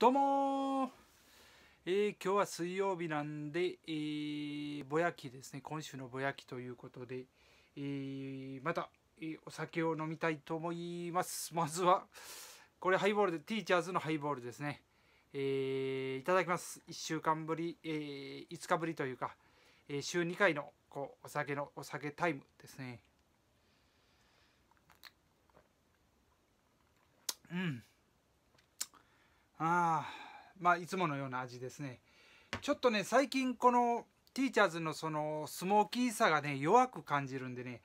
どうもえー、今日は水曜日なんで、えー、ぼやきですね、今週のぼやきということで、えー、また、えお酒を飲みたいと思います。まずは、これハイボールで、ティーチャーズのハイボールですね。えいただきます。1週間ぶり、え5日ぶりというか、え週2回のこうお酒のお酒タイムですね。あまあいつものような味ですねちょっとね最近このティーチャーズのそのスモーキーさがね弱く感じるんでね、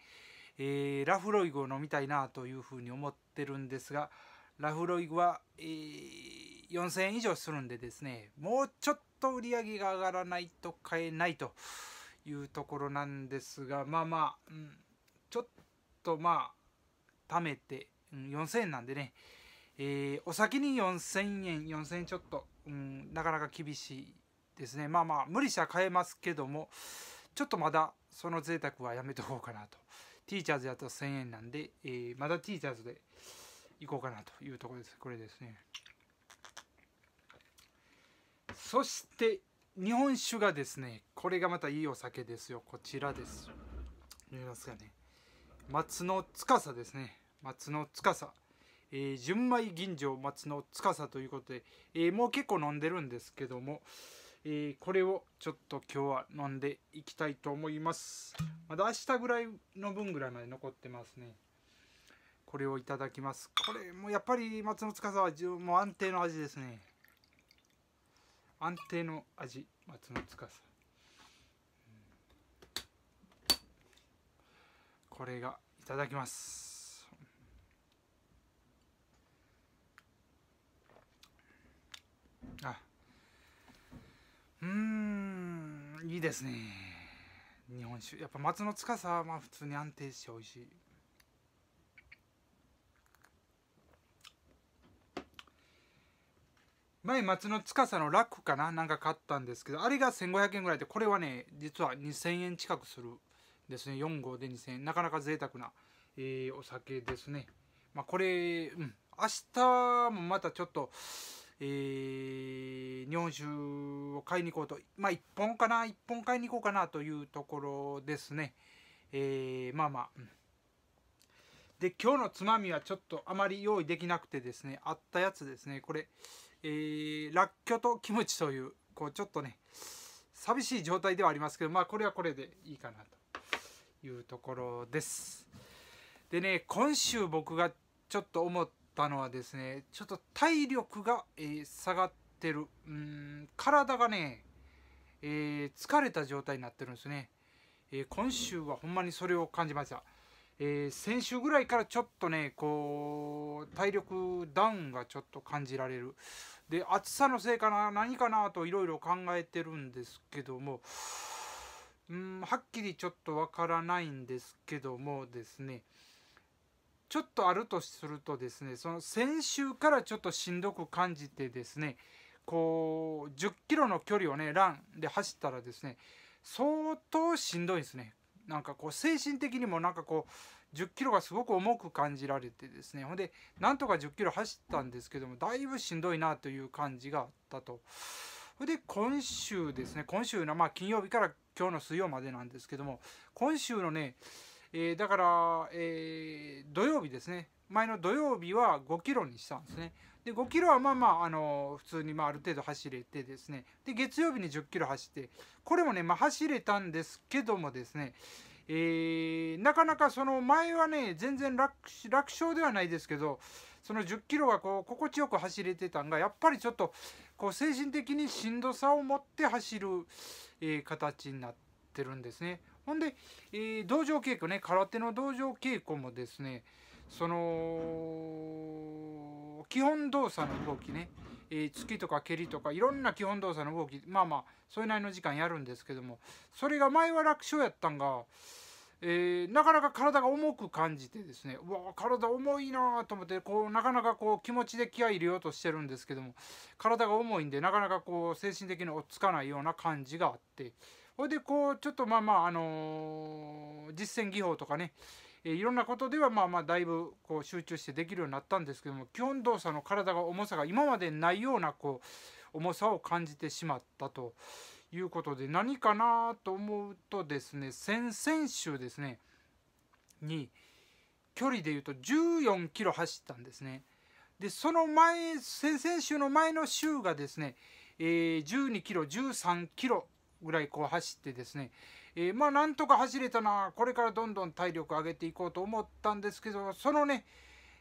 えー、ラフロイグを飲みたいなというふうに思ってるんですがラフロイグは、えー、4000円以上するんでですねもうちょっと売り上げが上がらないと買えないというところなんですがまあまあ、うん、ちょっとまあ貯めて、うん、4000円なんでねえー、お先に4000円4000円ちょっと、うん、なかなか厳しいですねまあまあ無理しゃ買えますけどもちょっとまだその贅沢はやめとこうかなとティーチャーズやと1000円なんで、えー、まだティーチャーズでいこうかなというところですこれですねそして日本酒がですねこれがまたいいお酒ですよこちらです見えますかね松の司ですね松の司えー、純米吟醸松の司ということで、えー、もう結構飲んでるんですけども、えー、これをちょっと今日は飲んでいきたいと思いますまだ明日ぐらいの分ぐらいまで残ってますねこれをいただきますこれもやっぱり松の司はもう安定の味ですね安定の味松の司これがいただきますあうんいいですね日本酒やっぱ松のさはまあ普通に安定して美味しい前松のさのラックかななんか買ったんですけどあれが1500円ぐらいでこれはね実は2000円近くするですね4号で2000円なかなか贅沢な、えー、お酒ですねまあこれうん明日もまたちょっとえー、日本酒を買いに行こうと、まあ、1本かな1本買いに行こうかなというところですね、えー、まあまあ、で今日のつまみはちょっとあまり用意できなくてですねあったやつですねこれ、えー、らっきょとキムチというこうちょっとね寂しい状態ではありますけどまあこれはこれでいいかなというところですでね今週僕がちょっと思ったったのはですねちょっと体力が、えー、下がってるうん体がね、えー、疲れた状態になってるんですね、えー、今週はほんまにそれを感じました、え先週ぐらいからちょっとねこう体力ダウンがちょっと感じられるで暑さのせいかな何かなといろいろ考えてるんですけどもうんはっきりちょっとわからないんですけどもですねちょっとあるとするとですねその先週からちょっとしんどく感じてですねこう10キロの距離をねランで走ったらですね相当しんどいですねなんかこう精神的にもなんかこう10キロがすごく重く感じられてですねほんでなんとか10キロ走ったんですけどもだいぶしんどいなという感じがあったと。で今週ですね今週のまあ金曜日から今日の水曜までなんですけども今週のねえー、だから、えー、土曜日ですね前の土曜日は5キロにしたんですねで5キロはまあまあ、あの普通にまあある程度走れてですねで月曜日に1 0キロ走ってこれもね、まあ、走れたんですけどもですねえー、なかなかその前はね全然楽楽勝ではないですけどその1 0キロがこう心地よく走れてたんがやっぱりちょっとこう精神的にしんどさを持って走る、えー、形になってるんですね。ほんで、えー、道場稽古ね空手の道場稽古もですねその基本動作の動きね、えー、突きとか蹴りとかいろんな基本動作の動きまあまあそれなりの時間やるんですけどもそれが前は楽勝やったんがえー、なかなか体が重く感じてですねうわ体重いなと思ってこうなかなかこう気持ちで気合い入れようとしてるんですけども体が重いんでなかなかこう精神的に落ち着かないような感じがあってほいでこうちょっとまあまあ、あのー、実践技法とかねえいろんなことではまあまあだいぶこう集中してできるようになったんですけども基本動作の体が重さが今までないようなこう重さを感じてしまったということで何かなと思うとですね先々週ですねに距離でいうと14キロ走ったんですねでその前先々週の前の週がですね、えー、12キロ13キロぐらいこう走ってですね、えー、まあなんとか走れたなこれからどんどん体力上げていこうと思ったんですけどそのね、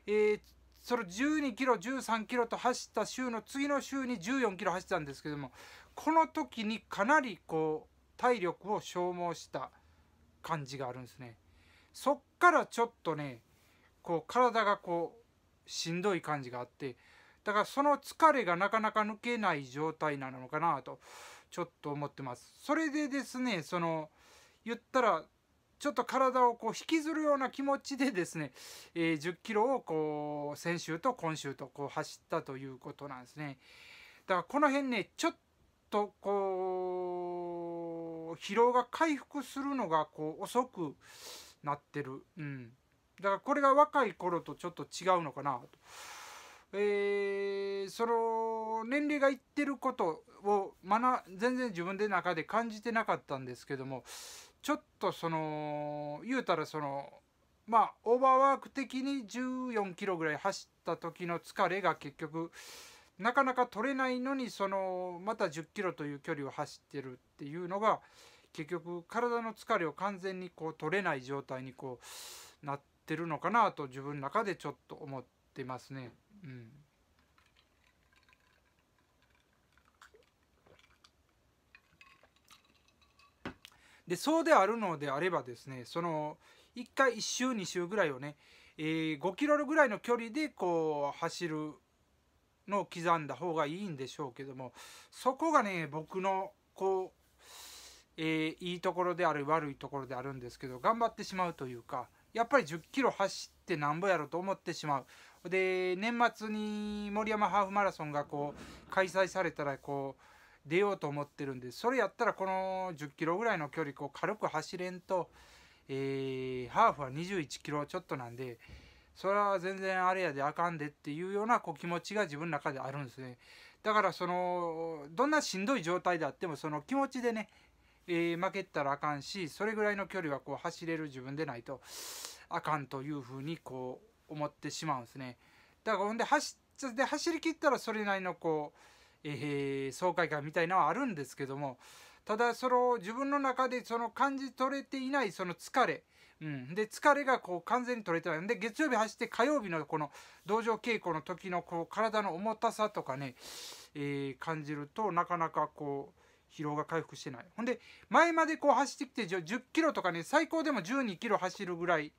えー、その12キロ13キロと走った週の次の週に14キロ走ったんですけどもこの時にかなりこう体力を消耗した感じがあるんですねそっからちょっとねこう体がこうしんどい感じがあってだからその疲れがなかなか抜けない状態なのかなとちょっと思ってますそれでですねその言ったらちょっと体をこう引きずるような気持ちでですね、えー、10キロをこう先週と今週とこう走ったということなんですねだからこの辺ねちょっとこう疲労が回復するのがこう遅くなってる、うん、だからこれが若い頃とちょっと違うのかなと。えー、その年齢がいってることを全然自分で中で感じてなかったんですけどもちょっとその言うたらそのまあオーバーワーク的に14キロぐらい走った時の疲れが結局なかなか取れないのにそのまた10キロという距離を走ってるっていうのが結局体の疲れを完全にこう取れない状態にこうなってるのかなと自分の中でちょっと思ってますね。うん、でそうであるのであればですねその1回1周2周ぐらいをね、えー、5キロぐらいの距離でこう走るの刻んだ方がいいんでしょうけどもそこがね僕のこう、えー、いいところである悪いところであるんですけど頑張ってしまうというかやっぱり1 0キロ走ってなんぼやろと思ってしまうで年末に森山ハーフマラソンがこう開催されたらこう出ようと思ってるんでそれやったらこの1 0キロぐらいの距離こう軽く走れんと、えー、ハーフは2 1キロちょっとなんで。それは全然あれやであかんでっていうようなこう気持ちが自分の中であるんですねだからそのどんなしんどい状態であってもその気持ちでね、えー、負けたらあかんしそれぐらいの距離はこう走れる自分でないとあかんというふうにこう思ってしまうんですねだからほんで走で走り切ったらそれなりのこう、えー、爽快感みたいなのはあるんですけどもただその自分の中でその感じ取れていないその疲れうん、で疲れがこう完全に取れてないで月曜日走って火曜日のこの道場稽古の時のこう体の重たさとかね、えー、感じるとなかなかこう疲労が回復してないほんで前までこう走ってきて10キロとかね最高でも12キロ走るぐらい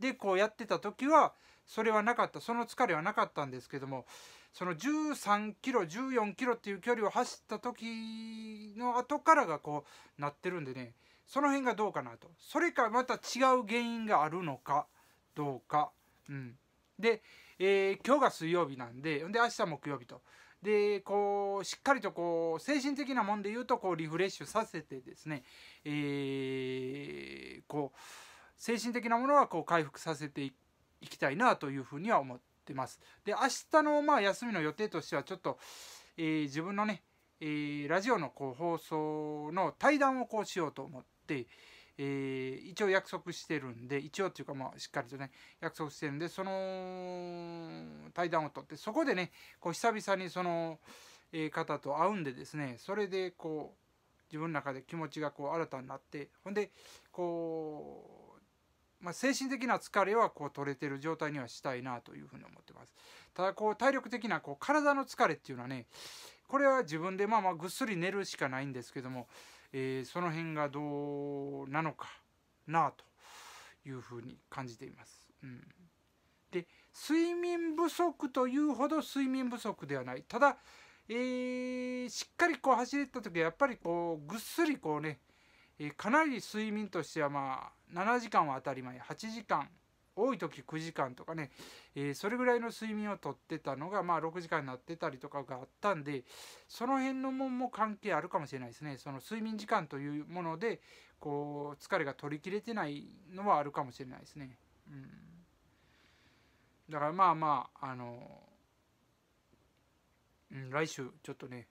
でこうやってた時はそれはなかったその疲れはなかったんですけどもその13キロ14キロっていう距離を走った時の後からがこうなってるんでねその辺がどうかなとそれかまた違う原因があるのかどうか、うん、で、えー、今日が水曜日なんでで明日木曜日とでこうしっかりとこう精神的なもんで言うとこうリフレッシュさせてですね、えー、こう精神的なものはこう回復させていきたいなというふうには思ってます。で明日のまあ休みの予定としてはちょっと、えー、自分のね、えー、ラジオのこう放送の対談をこうしようと思って、えー、一応約束してるんで一応っていうかまあしっかりとね約束してるんでその対談を取ってそこでねこう久々にその、えー、方と会うんでですねそれでこう自分の中で気持ちがこう新たになってほんでこうまあ、精神的な疲れはこう取れてる状態にはしたいなというふうに思ってます。ただこう体力的なこう体の疲れっていうのはねこれは自分でまあまあぐっすり寝るしかないんですけどもえー、その辺がどうなのかなというふうに感じています。うん、で睡眠不足というほど睡眠不足ではないただ、えー、しっかりこう走れた時はやっぱりこうぐっすりこうね、えー、かなり睡眠としてはまあ7時間は当たり前8時間多い時9時間とかね、えー、それぐらいの睡眠をとってたのが、まあ、6時間になってたりとかがあったんでその辺のもんも関係あるかもしれないですねその睡眠時間というものでこう疲れが取り切れてないのはあるかもしれないですね。うん、だからまあまああの、うん、来週ちょっとね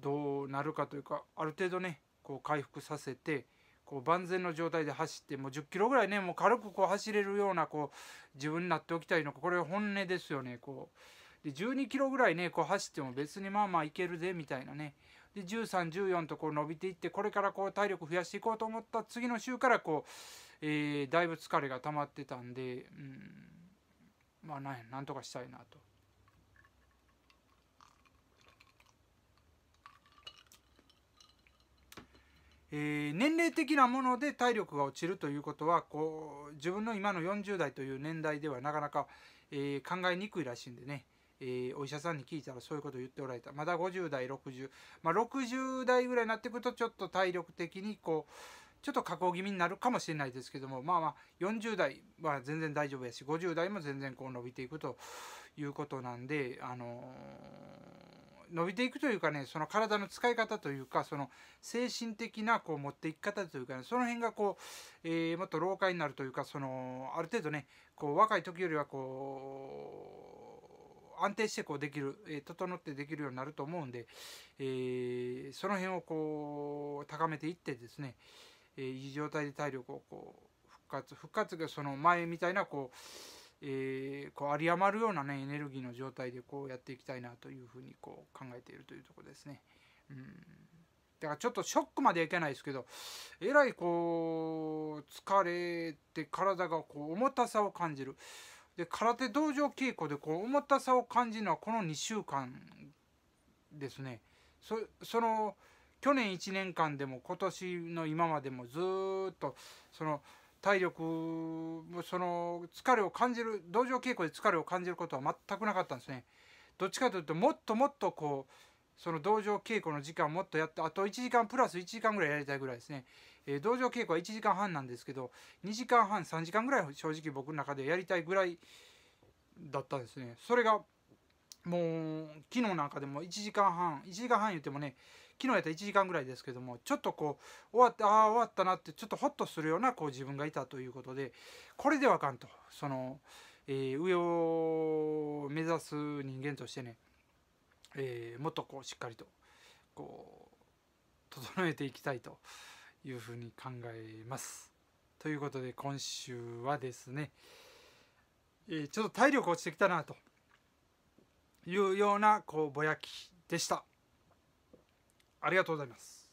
どうなるかというかある程度ねこう回復させてこう万全の状態で走ってもう10キロぐらいねもう軽くこう走れるようなこう自分になっておきたいのかこれ本音ですよねこうで12キロぐらいねこう走っても別にまあまあいけるぜみたいなねで1314とこう伸びていってこれからこう体力増やしていこうと思った次の週からこう、えー、だいぶ疲れが溜まってたんで、うん、まあなんとかしたいなと。えー、年齢的なもので体力が落ちるということはこう自分の今の40代という年代ではなかなか、えー、考えにくいらしいんでね、えー、お医者さんに聞いたらそういうことを言っておられたまだ50代60、まあ、60代ぐらいになってくるとちょっと体力的にこうちょっと加工気味になるかもしれないですけどもまあまあ40代は全然大丈夫やし50代も全然こう伸びていくということなんであのー伸びていくというかねその体の使い方というかその精神的なこう持っていき方というか、ね、その辺がこう、えー、もっと老化になるというかそのある程度ねこう若い時よりはこう安定してこうできる、えー、整ってできるようになると思うんで、えー、その辺をこう高めていってですね、えいい状態で体力をこう復活復活がその前みたいなこうえー、こう有り余るような、ね、エネルギーの状態でこうやっていきたいなというふうにこう考えているというとこですね。うんだからちょっとショックまではいけないですけどえらいこう疲れて体がこう重たさを感じるで空手道場稽古でこう重たさを感じるのはこの2週間ですねそその去年1年間でも今年の今までもずっとその体力その疲れを感じる同情稽古で疲れを感じることは全くなかったんですねどっちかというともっともっとこうその同情稽古の時間をもっとやってあと1時間プラス1時間ぐらいやりたいぐらいですね、えー、同情稽古は1時間半なんですけど2時間半3時間ぐらい正直僕の中でやりたいぐらいだったんですねそれがもう昨日なんかでも1時間半1時間半言ってもね昨日やったら1時間ぐらいですけどもちょっとこう終わってああ終わったなってちょっとホッとするようなこう自分がいたということでこれではあかんとその、えー、上を目指す人間としてね、えー、もっとこうしっかりとこう整えていきたいというふうに考えます。ということで今週はですね、えー、ちょっと体力落ちてきたなというようなこうぼやきでした。ありがとうございます